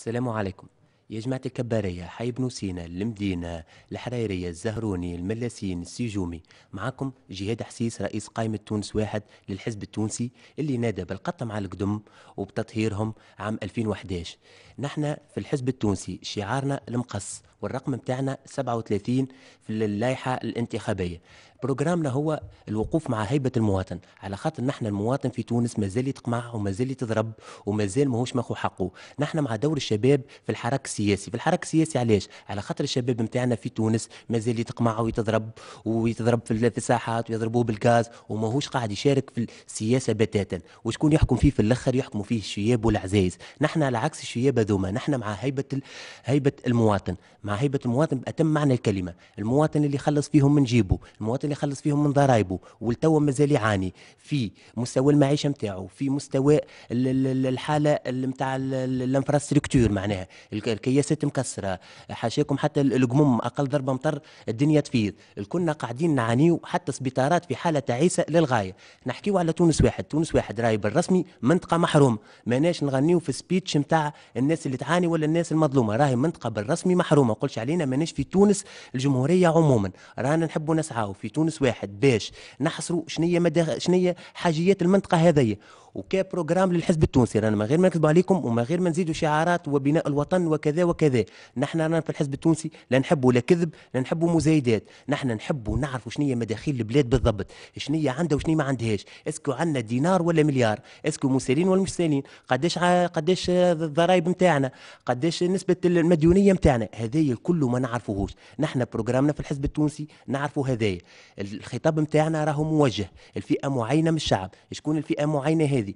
السلام عليكم يا جماعة الكبارية حي بنو سينا المدينة الحريرية الزهروني الملاسين السيجومي معاكم جهاد حسيس رئيس قائمة تونس واحد للحزب التونسي اللي نادى بالقطم على القدم وبتطهيرهم عام 2011 نحن في الحزب التونسي شعارنا المقص والرقم بتاعنا 37 في اللائحة الانتخابية بروجرامنا هو الوقوف مع هيبه المواطن على خاطر نحن المواطن في تونس مازال يتقمع ومازال يتضرب ومازال ماهوش ماخو حقه نحن مع دور الشباب في الحراك السياسي في الحراك السياسي علاش على خاطر الشباب نتاعنا في تونس مازال يتقمع ويتضرب ويتضرب في الساحات ويضربوه بالغاز وماهوش قاعد يشارك في السياسه بتاتا وشكون يحكم فيه في الاخر يحكموا فيه الشياب والعزايز نحن على عكس الشياب هذوما نحن مع هيبه ال... هيبه المواطن مع هيبه المواطن باتم معنى الكلمه المواطن اللي خلص فيهم من جيبه المواطن اللي خلص فيهم من ضرايبه والتوا مازال يعاني في مستوى المعيشه نتاعو في مستوى الحاله نتاع الانفراستركتور معناها الكياسات مكسره حاشاكم حتى القمم اقل ضربه مطر الدنيا تفيض الكلنا قاعدين نعانيو حتى سبيطارات في حاله تعيسه للغايه نحكيو على تونس واحد تونس واحد راهي بالرسمي منطقه محروم ماناش نغنيو في سبيتش نتاع الناس اللي تعاني ولا الناس المظلومه راهي منطقه بالرسمي محرومه قلش علينا ماناش في تونس الجمهوريه عموما رانا نحبوا نسعاو في تونس تونس واحد باش نحصروا شنية مدى شنية حاجيات المنطقة هذية وكا بروغرام للحزب التونسي رانا من غير ما نكذب عليكم ومن غير ما نزيدوا شعارات وبناء الوطن وكذا وكذا نحن رانا في الحزب التونسي لا نحبوا لا كذب لا نحبوا مزايدات نحن نحبوا نعرفوا شنية مداخيل البلاد بالضبط شنية عندها وشنية ما عندهاش اسكو عندنا دينار ولا مليار اسكو مسالين ولا مش سالين قداش قداش الضرائب نتاعنا قداش نسبة المديونية نتاعنا هذايا كله ما نعرفوهوش نحن بروجرامنا في الحزب التونسي نعرفوا هذايا الخطاب نتاعنا راهو موجه لفئه معينه من الشعب شكون الفئه معينه هذه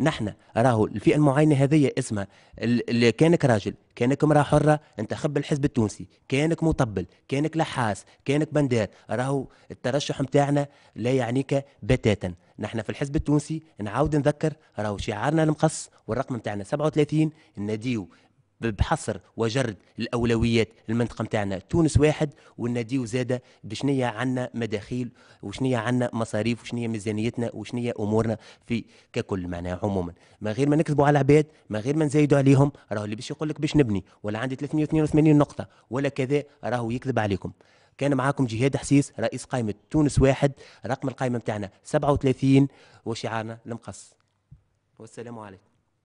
نحن راهو الفئه المعينه هذه اسمها اللي كانك راجل كانك امراه حره انتخب الحزب التونسي كانك مطبل كانك لحاس كانك بندار راهو الترشح نتاعنا لا يعنيك بتاتا نحن في الحزب التونسي نعاود نذكر راهو شعارنا المقص والرقم نتاعنا 37 نديو بحصر وجرد الاولويات المنطقه نتاعنا تونس واحد والناديو زاده بشنية عندنا مداخيل وشنية عندنا مصاريف وشنية ميزانيتنا وشنية امورنا في ككل معناها عموما ما غير ما نكذبوا على العباد ما غير ما نزايدوا عليهم راهو اللي باش يقول لك باش نبني ولا عندي 382 نقطه ولا كذا راهو يكذب عليكم كان معاكم جهاد حسيس رئيس قائمه تونس واحد رقم القائمه نتاعنا 37 وشعارنا المقص والسلام عليكم